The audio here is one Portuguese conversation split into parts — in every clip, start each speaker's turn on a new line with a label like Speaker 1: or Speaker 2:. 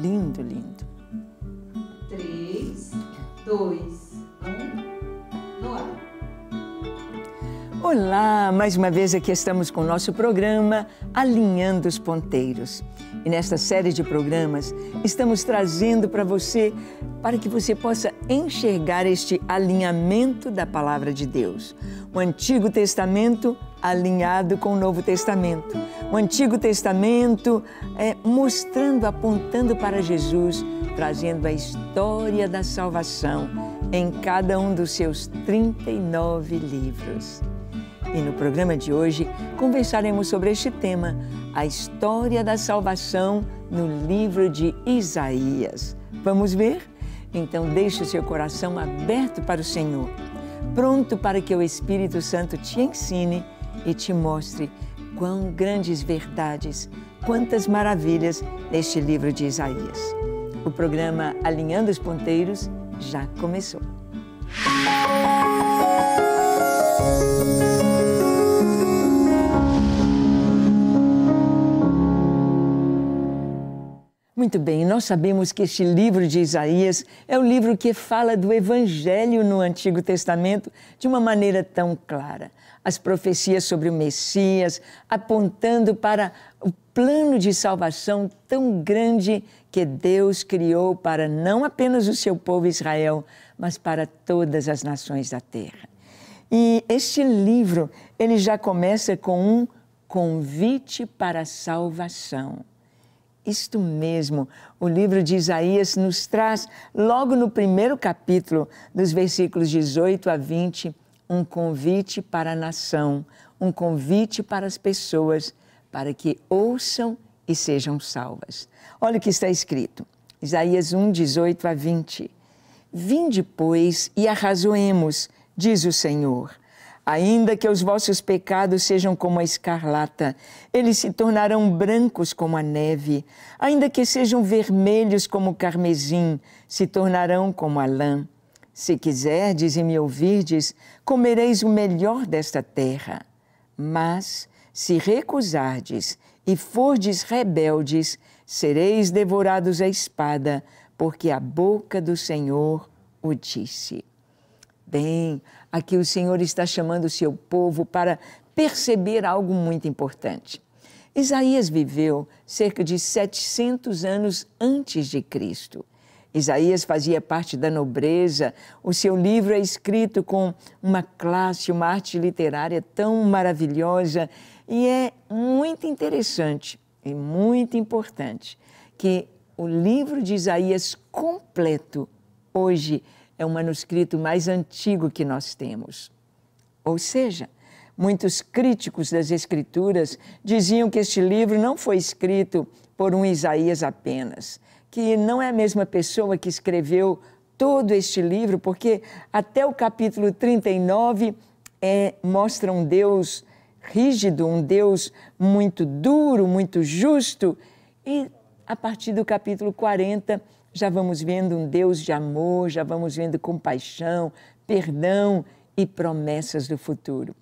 Speaker 1: Lindo, lindo. 3, 2, 1, no ar. Olá, mais uma vez aqui estamos com o nosso programa Alinhando os Ponteiros. E nesta série de programas estamos trazendo para você, para que você possa enxergar este alinhamento da palavra de Deus. O Antigo Testamento alinhado com o Novo Testamento. O Antigo Testamento é mostrando, apontando para Jesus, trazendo a história da salvação em cada um dos seus 39 livros. E no programa de hoje conversaremos sobre este tema, a história da salvação no livro de Isaías. Vamos ver? Então deixe o seu coração aberto para o Senhor, pronto para que o Espírito Santo te ensine e te mostre quão grandes verdades, quantas maravilhas neste livro de Isaías. O programa Alinhando os Ponteiros já começou. Muito bem, nós sabemos que este livro de Isaías é o livro que fala do Evangelho no Antigo Testamento de uma maneira tão clara as profecias sobre o Messias, apontando para o plano de salvação tão grande que Deus criou para não apenas o seu povo Israel, mas para todas as nações da terra. E este livro, ele já começa com um convite para a salvação. Isto mesmo, o livro de Isaías nos traz, logo no primeiro capítulo, dos versículos 18 a 20, um convite para a nação, um convite para as pessoas, para que ouçam e sejam salvas. Olha o que está escrito, Isaías 1, 18 a 20. Vinde, pois, e arrazoemos, diz o Senhor. Ainda que os vossos pecados sejam como a escarlata, eles se tornarão brancos como a neve. Ainda que sejam vermelhos como o carmesim, se tornarão como a lã. Se quiserdes e me ouvirdes, comereis o melhor desta terra. Mas, se recusardes e fordes rebeldes, sereis devorados à espada, porque a boca do Senhor o disse. Bem, aqui o Senhor está chamando o seu povo para perceber algo muito importante. Isaías viveu cerca de 700 anos antes de Cristo Isaías fazia parte da nobreza. O seu livro é escrito com uma classe, uma arte literária tão maravilhosa e é muito interessante e muito importante que o livro de Isaías completo hoje é o manuscrito mais antigo que nós temos. Ou seja, muitos críticos das Escrituras diziam que este livro não foi escrito por um Isaías apenas, que não é a mesma pessoa que escreveu todo este livro, porque até o capítulo 39 é, mostra um Deus rígido, um Deus muito duro, muito justo, e a partir do capítulo 40 já vamos vendo um Deus de amor, já vamos vendo compaixão, perdão e promessas do futuro.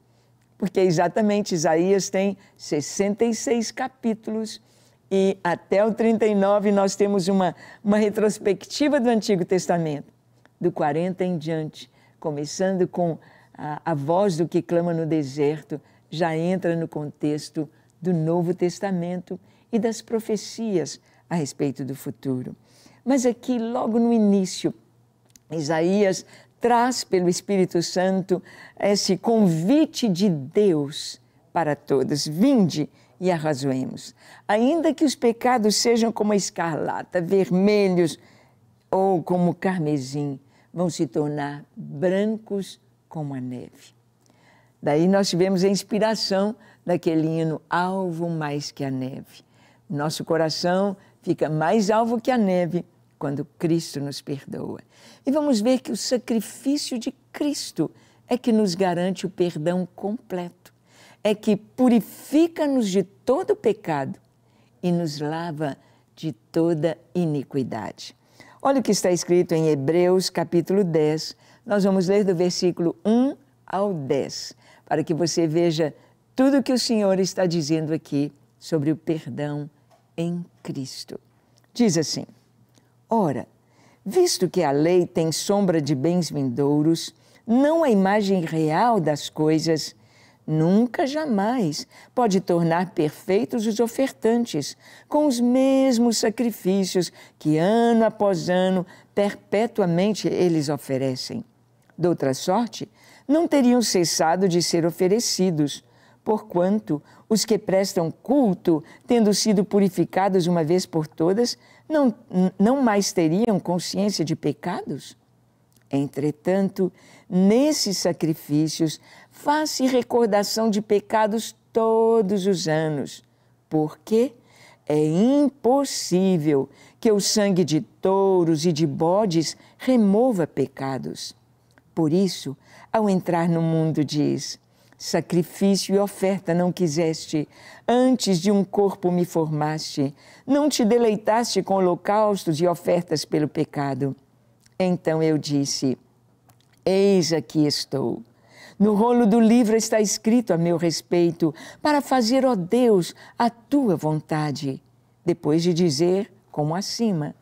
Speaker 1: Porque exatamente Isaías tem 66 capítulos e até o 39 nós temos uma, uma retrospectiva do Antigo Testamento, do 40 em diante, começando com a, a voz do que clama no deserto, já entra no contexto do Novo Testamento e das profecias a respeito do futuro. Mas aqui, logo no início, Isaías traz pelo Espírito Santo esse convite de Deus para todos: vinde e arrazoemos. Ainda que os pecados sejam como a escarlata, vermelhos ou como o carmesim, vão se tornar brancos como a neve. Daí nós tivemos a inspiração daquele hino Alvo Mais Que a Neve. Nosso coração fica mais alvo que a neve quando Cristo nos perdoa. E vamos ver que o sacrifício de Cristo é que nos garante o perdão completo é que purifica-nos de todo pecado e nos lava de toda iniquidade. Olha o que está escrito em Hebreus, capítulo 10. Nós vamos ler do versículo 1 ao 10, para que você veja tudo o que o Senhor está dizendo aqui sobre o perdão em Cristo. Diz assim: Ora, visto que a lei tem sombra de bens vindouros, não a imagem real das coisas, nunca jamais pode tornar perfeitos os ofertantes, com os mesmos sacrifícios que ano após ano perpetuamente eles oferecem. outra sorte, não teriam cessado de ser oferecidos, porquanto os que prestam culto, tendo sido purificados uma vez por todas, não, não mais teriam consciência de pecados? Entretanto, nesses sacrifícios, faça recordação de pecados todos os anos, porque é impossível que o sangue de touros e de bodes remova pecados. Por isso, ao entrar no mundo, diz: Sacrifício e oferta não quiseste, antes de um corpo me formaste, não te deleitaste com holocaustos e ofertas pelo pecado. Então eu disse: Eis aqui estou no rolo do livro está escrito a meu respeito, para fazer, ó Deus, a tua vontade. Depois de dizer, como acima,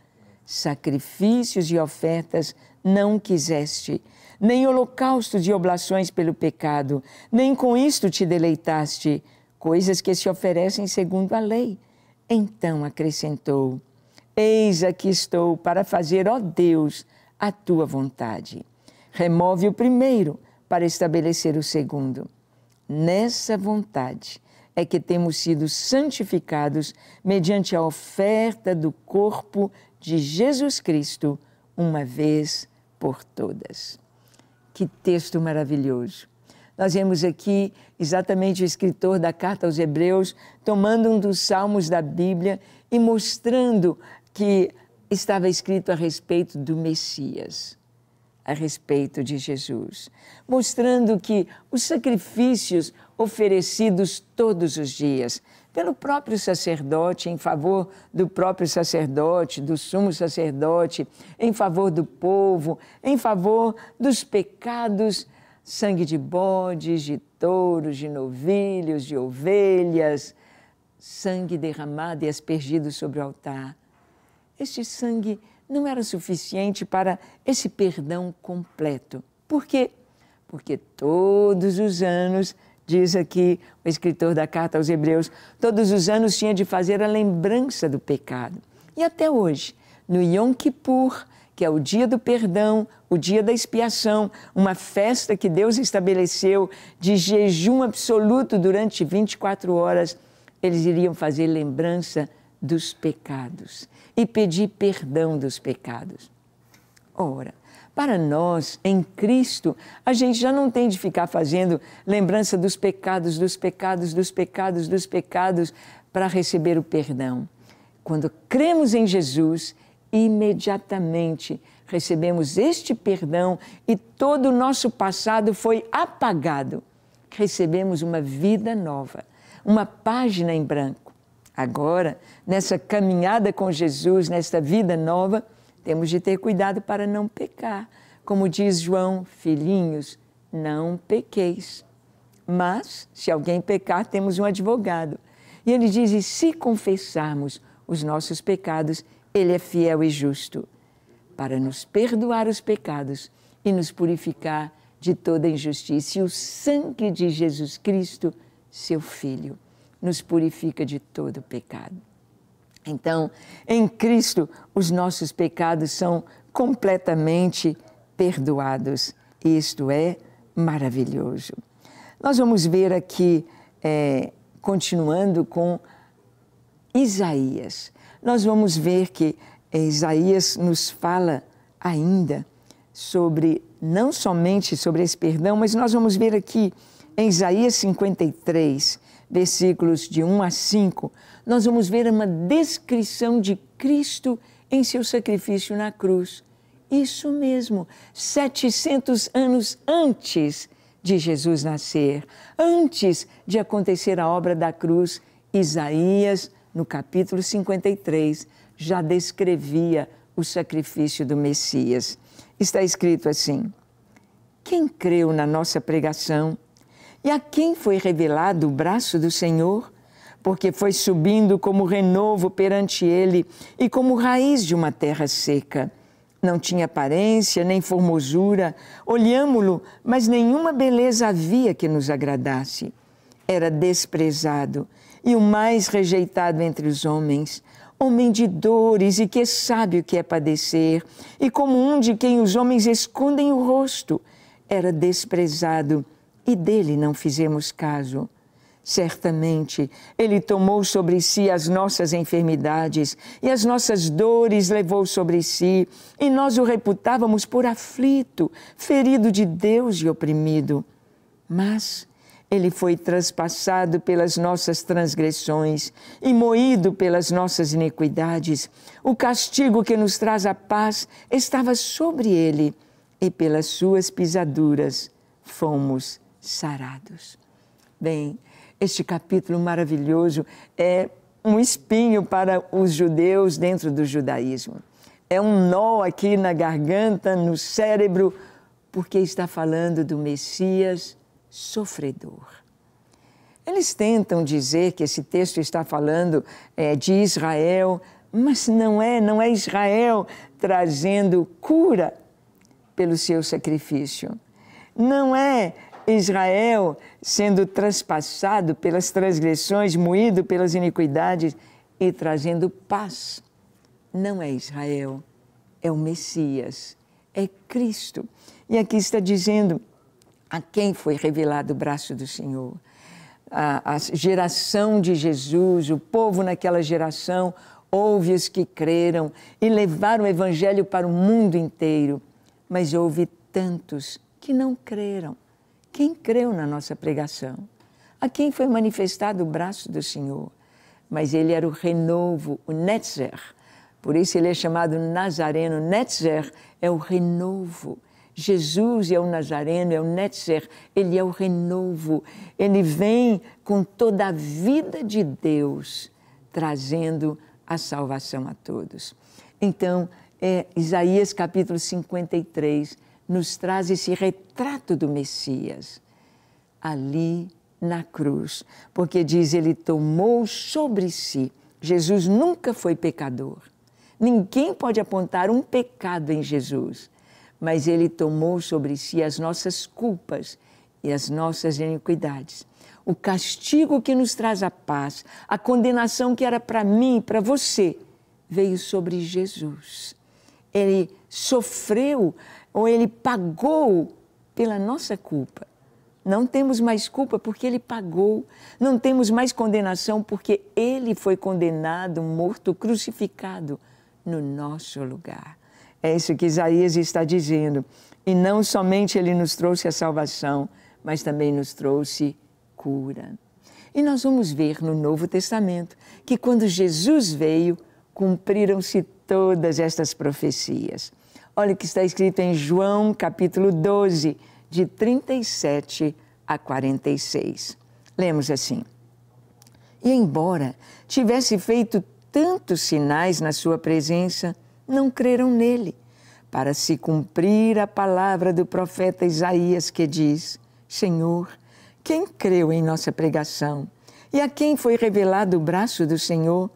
Speaker 1: sacrifícios e ofertas não quiseste, nem holocausto de oblações pelo pecado, nem com isto te deleitaste, coisas que se oferecem segundo a lei. Então acrescentou: Eis aqui estou para fazer, ó Deus, a tua vontade. Remove o primeiro para estabelecer o segundo. Nessa vontade é que temos sido santificados mediante a oferta do corpo de Jesus Cristo, uma vez por todas. Que texto maravilhoso! Nós vemos aqui exatamente o escritor da carta aos Hebreus tomando um dos salmos da Bíblia e mostrando que estava escrito a respeito do Messias a respeito de Jesus, mostrando que os sacrifícios oferecidos todos os dias pelo próprio sacerdote, em favor do próprio sacerdote, do sumo sacerdote, em favor do povo, em favor dos pecados, sangue de bodes, de touros, de novilhos, de ovelhas, sangue derramado e aspergido sobre o altar. Este sangue não era suficiente para esse perdão completo. Por quê? Porque todos os anos, diz aqui o escritor da carta aos Hebreus, todos os anos tinha de fazer a lembrança do pecado. E até hoje, no Yom Kippur, que é o dia do perdão, o dia da expiação, uma festa que Deus estabeleceu de jejum absoluto durante 24 horas, eles iriam fazer lembrança dos pecados e pedir perdão dos pecados. Ora, para nós, em Cristo, a gente já não tem de ficar fazendo lembrança dos pecados, dos pecados, dos pecados, dos pecados, para receber o perdão. Quando cremos em Jesus, imediatamente recebemos este perdão e todo o nosso passado foi apagado. Recebemos uma vida nova, uma página em branco Agora, nessa caminhada com Jesus, nesta vida nova, temos de ter cuidado para não pecar. Como diz João, filhinhos, não pequeis. Mas, se alguém pecar, temos um advogado. E ele diz: e se confessarmos os nossos pecados, ele é fiel e justo para nos perdoar os pecados e nos purificar de toda injustiça. E o sangue de Jesus Cristo, seu Filho nos purifica de todo pecado. Então, em Cristo, os nossos pecados são completamente perdoados. Isto é maravilhoso. Nós vamos ver aqui, é, continuando com Isaías, nós vamos ver que é, Isaías nos fala ainda sobre, não somente sobre esse perdão, mas nós vamos ver aqui em Isaías 53, versículos de 1 a 5, nós vamos ver uma descrição de Cristo em seu sacrifício na cruz. Isso mesmo, 700 anos antes de Jesus nascer, antes de acontecer a obra da cruz, Isaías, no capítulo 53, já descrevia o sacrifício do Messias. Está escrito assim: Quem creu na nossa pregação e a quem foi revelado o braço do Senhor? Porque foi subindo como renovo perante ele e como raiz de uma terra seca. Não tinha aparência nem formosura, olhámo-lo, mas nenhuma beleza havia que nos agradasse. Era desprezado e o mais rejeitado entre os homens, homem de dores e que sabe o que é padecer, e como um de quem os homens escondem o rosto, era desprezado e dele não fizemos caso. Certamente, Ele tomou sobre si as nossas enfermidades e as nossas dores levou sobre si, e nós o reputávamos por aflito, ferido de Deus e oprimido. Mas Ele foi transpassado pelas nossas transgressões e moído pelas nossas iniquidades. O castigo que nos traz a paz estava sobre Ele, e pelas Suas pisaduras fomos sarados. Bem, este capítulo maravilhoso é um espinho para os judeus dentro do judaísmo. É um nó aqui na garganta, no cérebro, porque está falando do Messias sofredor. Eles tentam dizer que esse texto está falando é, de Israel, mas não é, não é Israel trazendo cura pelo seu sacrifício. Não é Israel, sendo traspassado pelas transgressões, moído pelas iniquidades e trazendo paz. Não é Israel, é o Messias, é Cristo. E aqui está dizendo a quem foi revelado o braço do Senhor. A, a geração de Jesus, o povo naquela geração, houve os que creram e levaram o evangelho para o mundo inteiro. Mas houve tantos que não creram quem creu na nossa pregação, a quem foi manifestado o braço do Senhor. Mas ele era o renovo, o Netzer. Por isso ele é chamado Nazareno. Netzer é o renovo. Jesus é o Nazareno, é o Netzer, ele é o renovo. Ele vem com toda a vida de Deus, trazendo a salvação a todos. Então, é, Isaías capítulo 53 nos traz esse retrato do Messias ali na cruz, porque diz ele tomou sobre si. Jesus nunca foi pecador. Ninguém pode apontar um pecado em Jesus, mas ele tomou sobre si as nossas culpas e as nossas iniquidades. O castigo que nos traz a paz, a condenação que era para mim e para você, veio sobre Jesus ele sofreu ou ele pagou pela nossa culpa. Não temos mais culpa porque ele pagou. Não temos mais condenação porque ele foi condenado, morto, crucificado no nosso lugar. É isso que Isaías está dizendo. E não somente ele nos trouxe a salvação, mas também nos trouxe cura. E nós vamos ver no Novo Testamento que quando Jesus veio, cumpriram-se todas estas profecias. Olha o que está escrito em João, capítulo 12, de 37 a 46. Lemos assim: E embora tivesse feito tantos sinais na sua presença, não creram nele, para se cumprir a palavra do profeta Isaías que diz: Senhor, quem creu em nossa pregação? E a quem foi revelado o braço do Senhor?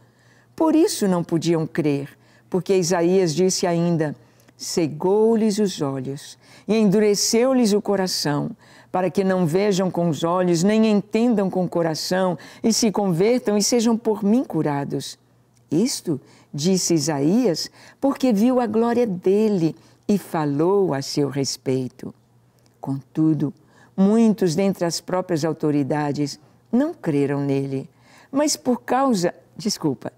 Speaker 1: Por isso não podiam crer porque Isaías disse ainda: cegou-lhes os olhos e endureceu-lhes o coração, para que não vejam com os olhos, nem entendam com o coração, e se convertam e sejam por mim curados. Isto disse Isaías, porque viu a glória dele e falou a seu respeito. Contudo, muitos dentre as próprias autoridades não creram nele, mas por causa, desculpa,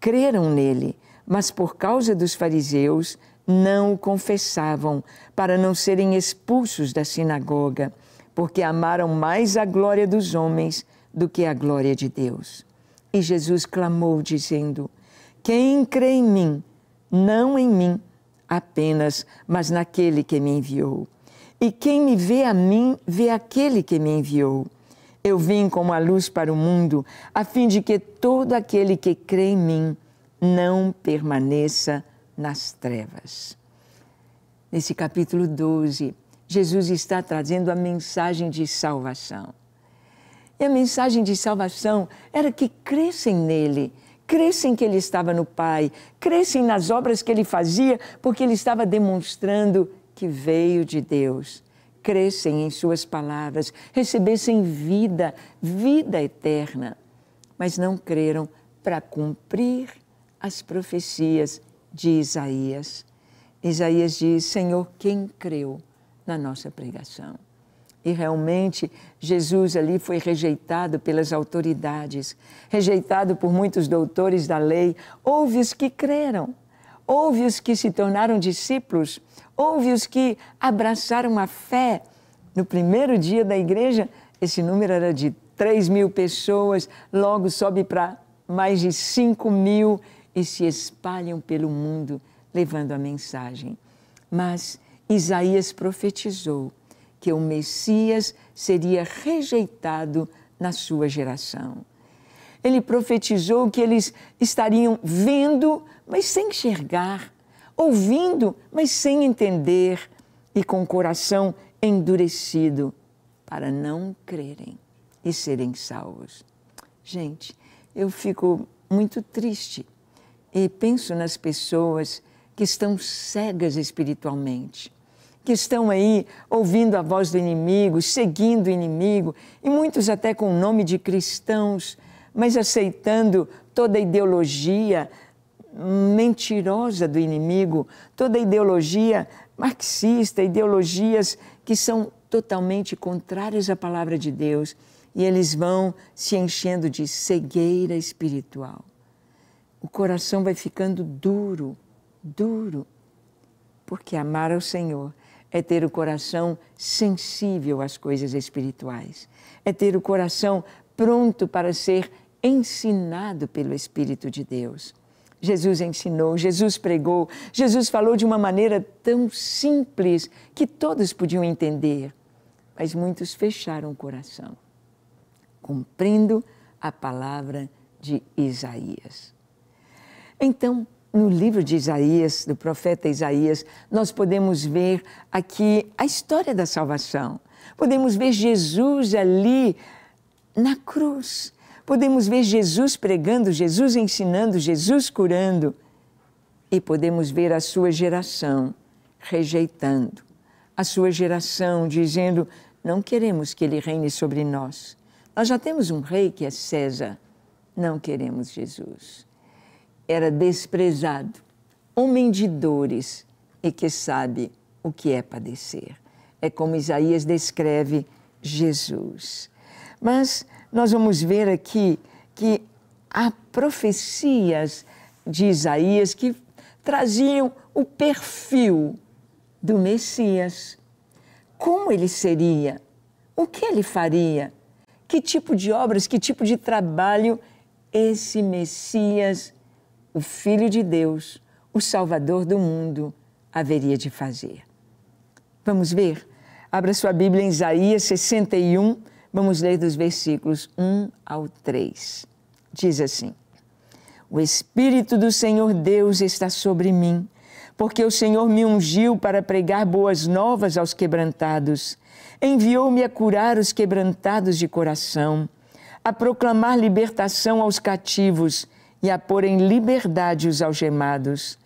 Speaker 1: creram nele, mas por causa dos fariseus não o confessavam, para não serem expulsos da sinagoga, porque amaram mais a glória dos homens do que a glória de Deus. E Jesus clamou, dizendo: Quem crê em mim, não em mim apenas, mas naquele que me enviou. E quem me vê a mim, vê aquele que me enviou. Eu vim como a luz para o mundo, a fim de que todo aquele que crê em mim, não permaneça nas trevas. Nesse capítulo 12, Jesus está trazendo a mensagem de salvação. E a mensagem de salvação era que crescem nele, crescem que ele estava no Pai, crescem nas obras que ele fazia, porque ele estava demonstrando que veio de Deus. Crescem em suas palavras, recebessem vida, vida eterna, mas não creram para cumprir as profecias de Isaías. Isaías diz: Senhor, quem creu na nossa pregação? E realmente, Jesus ali foi rejeitado pelas autoridades, rejeitado por muitos doutores da lei. Houve os que creram, houve os que se tornaram discípulos, houve os que abraçaram a fé. No primeiro dia da igreja, esse número era de 3 mil pessoas, logo sobe para mais de 5 mil pessoas e se espalham pelo mundo levando a mensagem. Mas Isaías profetizou que o Messias seria rejeitado na sua geração. Ele profetizou que eles estariam vendo, mas sem enxergar, ouvindo, mas sem entender, e com o coração endurecido, para não crerem e serem salvos. Gente, eu fico muito triste e penso nas pessoas que estão cegas espiritualmente, que estão aí ouvindo a voz do inimigo, seguindo o inimigo, e muitos até com o nome de cristãos, mas aceitando toda a ideologia mentirosa do inimigo, toda a ideologia marxista, ideologias que são totalmente contrárias à palavra de Deus, e eles vão se enchendo de cegueira espiritual o coração vai ficando duro, duro. Porque amar ao Senhor é ter o coração sensível às coisas espirituais, é ter o coração pronto para ser ensinado pelo Espírito de Deus. Jesus ensinou, Jesus pregou, Jesus falou de uma maneira tão simples que todos podiam entender, mas muitos fecharam o coração, cumprindo a palavra de Isaías. Então, no livro de Isaías, do profeta Isaías, nós podemos ver aqui a história da salvação. Podemos ver Jesus ali na cruz. Podemos ver Jesus pregando, Jesus ensinando, Jesus curando. E podemos ver a sua geração rejeitando, a sua geração dizendo: não queremos que ele reine sobre nós. Nós já temos um rei que é César, não queremos Jesus era desprezado, homem de dores e que sabe o que é padecer. É como Isaías descreve Jesus. Mas nós vamos ver aqui que há profecias de Isaías que traziam o perfil do Messias. Como ele seria? O que ele faria? Que tipo de obras, que tipo de trabalho esse Messias o Filho de Deus, o Salvador do mundo, haveria de fazer. Vamos ver? Abra sua Bíblia em Isaías 61, vamos ler dos versículos 1 ao 3. Diz assim: O Espírito do Senhor Deus está sobre mim, porque o Senhor me ungiu para pregar boas novas aos quebrantados. Enviou-me a curar os quebrantados de coração, a proclamar libertação aos cativos e a pôr em liberdade os algemados,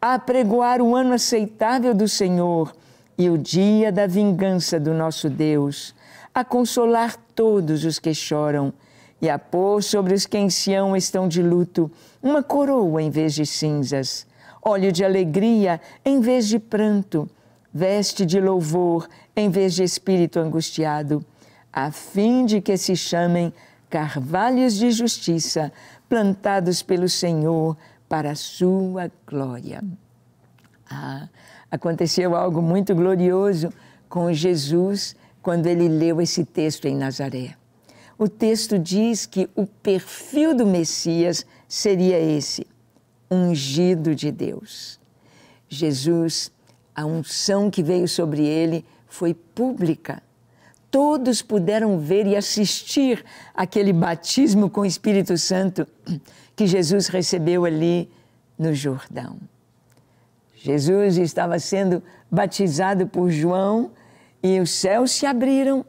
Speaker 1: a pregoar o ano aceitável do Senhor e o dia da vingança do nosso Deus, a consolar todos os que choram e a pôr sobre os que em Sião estão de luto uma coroa em vez de cinzas, óleo de alegria em vez de pranto, veste de louvor em vez de espírito angustiado, a fim de que se chamem carvalhos de justiça plantados pelo Senhor para a sua glória. Ah, aconteceu algo muito glorioso com Jesus quando ele leu esse texto em Nazaré. O texto diz que o perfil do Messias seria esse, ungido de Deus. Jesus, a unção que veio sobre ele foi pública todos puderam ver e assistir aquele batismo com o Espírito Santo que Jesus recebeu ali no Jordão. Jesus estava sendo batizado por João e os céus se abriram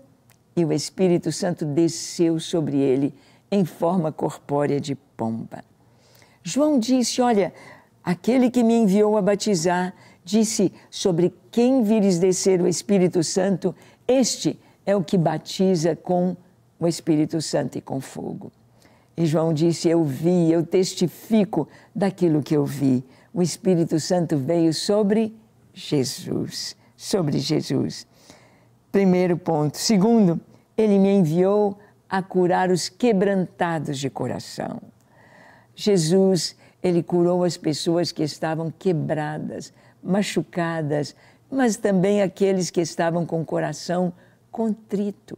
Speaker 1: e o Espírito Santo desceu sobre ele em forma corpórea de pomba. João disse: Olha, aquele que me enviou a batizar disse sobre quem vires descer o Espírito Santo, este é o que batiza com o Espírito Santo e com fogo. E João disse: Eu vi, eu testifico daquilo que eu vi. O Espírito Santo veio sobre Jesus, sobre Jesus. Primeiro ponto. Segundo, ele me enviou a curar os quebrantados de coração. Jesus, ele curou as pessoas que estavam quebradas, machucadas, mas também aqueles que estavam com o coração machucado contrito,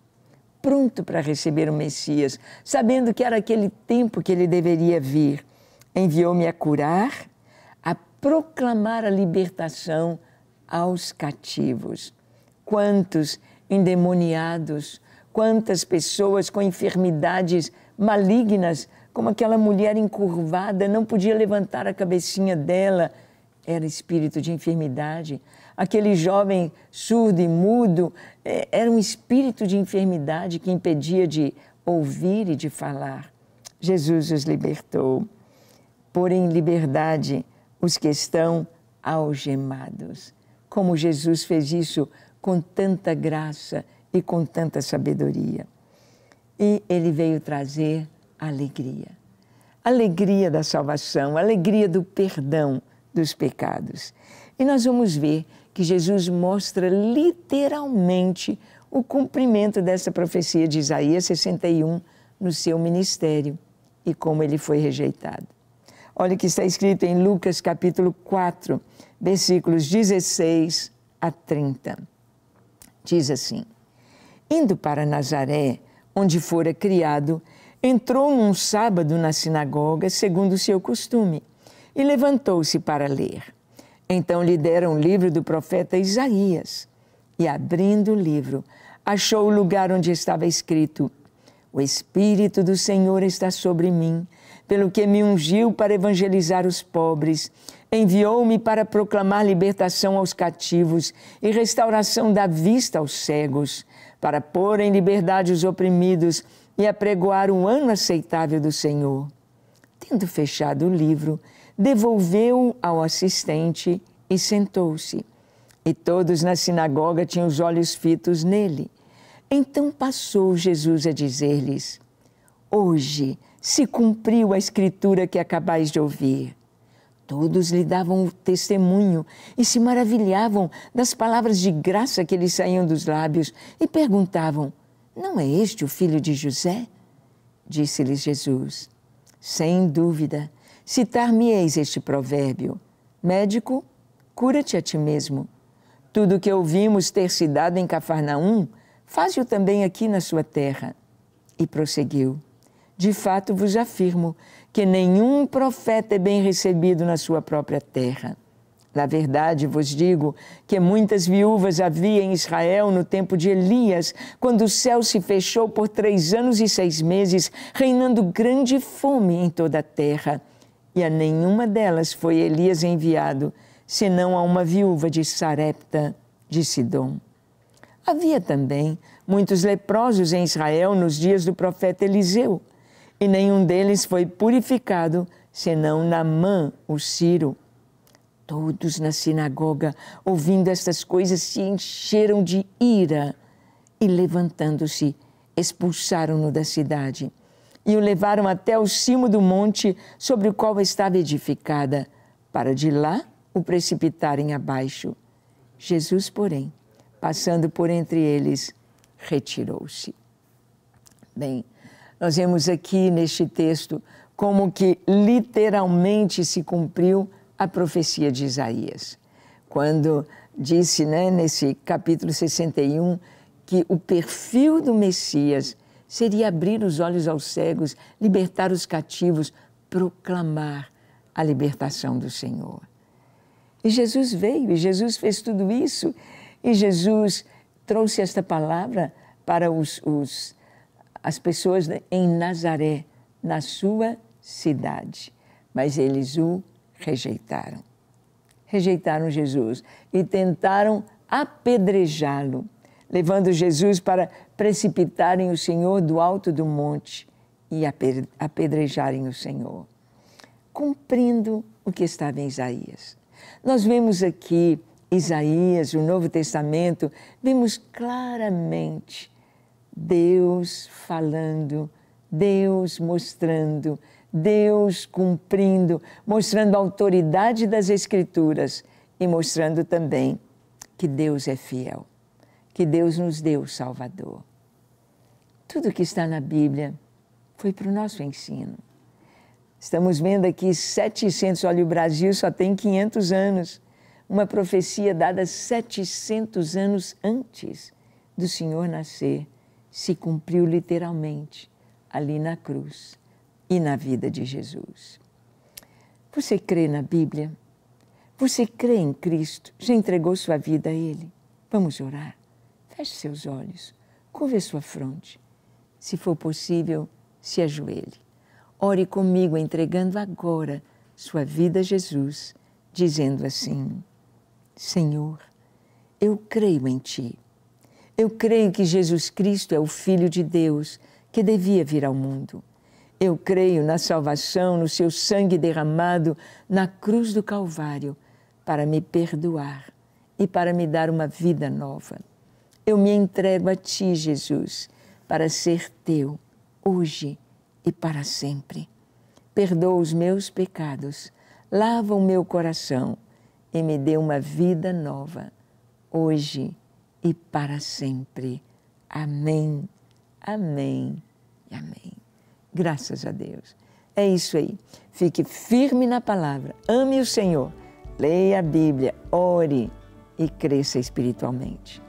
Speaker 1: pronto para receber o Messias, sabendo que era aquele tempo que ele deveria vir. Enviou-me a curar, a proclamar a libertação aos cativos. Quantos endemoniados, quantas pessoas com enfermidades malignas, como aquela mulher encurvada, não podia levantar a cabecinha dela, era espírito de enfermidade aquele jovem surdo e mudo, é, era um espírito de enfermidade que impedia de ouvir e de falar. Jesus os libertou. pôr em liberdade os que estão algemados. Como Jesus fez isso com tanta graça e com tanta sabedoria. E ele veio trazer alegria. Alegria da salvação, alegria do perdão dos pecados. E nós vamos ver que Jesus mostra literalmente o cumprimento dessa profecia de Isaías 61 no seu ministério e como ele foi rejeitado. Olha o que está escrito em Lucas capítulo 4, versículos 16 a 30. Diz assim: Indo para Nazaré, onde fora criado, entrou num sábado na sinagoga, segundo o seu costume, e levantou-se para ler. Então lhe deram o livro do profeta Isaías. E abrindo o livro, achou o lugar onde estava escrito: O Espírito do Senhor está sobre mim, pelo que me ungiu para evangelizar os pobres, enviou-me para proclamar libertação aos cativos e restauração da vista aos cegos, para pôr em liberdade os oprimidos e apregoar um ano aceitável do Senhor. Tendo fechado o livro, devolveu ao assistente e sentou-se. E todos na sinagoga tinham os olhos fitos nele. Então passou Jesus a dizer-lhes: Hoje se cumpriu a escritura que acabais de ouvir. Todos lhe davam testemunho e se maravilhavam das palavras de graça que lhe saíam dos lábios e perguntavam: Não é este o filho de José? Disse-lhes Jesus: Sem dúvida Citar-me-eis este provérbio: Médico, cura-te a ti mesmo. Tudo o que ouvimos ter se dado em Cafarnaum, faze-o também aqui na sua terra. E prosseguiu: De fato vos afirmo que nenhum profeta é bem recebido na sua própria terra. Na verdade, vos digo que muitas viúvas havia em Israel no tempo de Elias, quando o céu se fechou por três anos e seis meses, reinando grande fome em toda a terra e a nenhuma delas foi Elias enviado, senão a uma viúva de Sarepta de Sidom. Havia também muitos leprosos em Israel nos dias do profeta Eliseu, e nenhum deles foi purificado, senão Namã, o Ciro. Todos na sinagoga, ouvindo estas coisas, se encheram de ira e, levantando-se, expulsaram-no da cidade e o levaram até o cimo do monte sobre o qual estava edificada, para de lá o precipitarem abaixo. Jesus, porém, passando por entre eles, retirou-se. Bem, nós vemos aqui neste texto como que literalmente se cumpriu a profecia de Isaías, quando disse, né, nesse capítulo 61, que o perfil do Messias seria abrir os olhos aos cegos, libertar os cativos, proclamar a libertação do Senhor. E Jesus veio, e Jesus fez tudo isso, e Jesus trouxe esta palavra para os, os as pessoas né, em Nazaré, na sua cidade. Mas eles o rejeitaram. Rejeitaram Jesus e tentaram apedrejá-lo levando Jesus para precipitarem o Senhor do alto do monte e apedrejarem o Senhor. Cumprindo o que estava em Isaías. Nós vemos aqui Isaías, o Novo Testamento, vemos claramente Deus falando, Deus mostrando, Deus cumprindo, mostrando a autoridade das Escrituras e mostrando também que Deus é fiel que Deus nos deu o Salvador. Tudo que está na Bíblia foi para o nosso ensino. Estamos vendo aqui 700, olha, o Brasil só tem 500 anos. Uma profecia dada 700 anos antes do Senhor nascer se cumpriu literalmente ali na cruz e na vida de Jesus. Você crê na Bíblia? Você crê em Cristo? Já entregou sua vida a Ele? Vamos orar. Feche seus olhos, curve sua fronte. Se for possível, se ajoelhe. Ore comigo, entregando agora sua vida a Jesus, dizendo assim: Senhor, eu creio em Ti. Eu creio que Jesus Cristo é o Filho de Deus que devia vir ao mundo. Eu creio na salvação, no seu sangue derramado na cruz do Calvário para me perdoar e para me dar uma vida nova. Eu me entrego a Ti, Jesus, para ser Teu, hoje e para sempre. Perdoa os meus pecados, lava o meu coração e me dê uma vida nova, hoje e para sempre. Amém, amém e amém. Graças a Deus. É isso aí. Fique firme na palavra, ame o Senhor, leia a Bíblia, ore e cresça espiritualmente.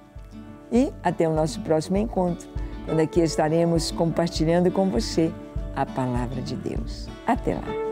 Speaker 1: E até o nosso próximo encontro, quando aqui estaremos compartilhando com você a palavra de Deus. Até lá!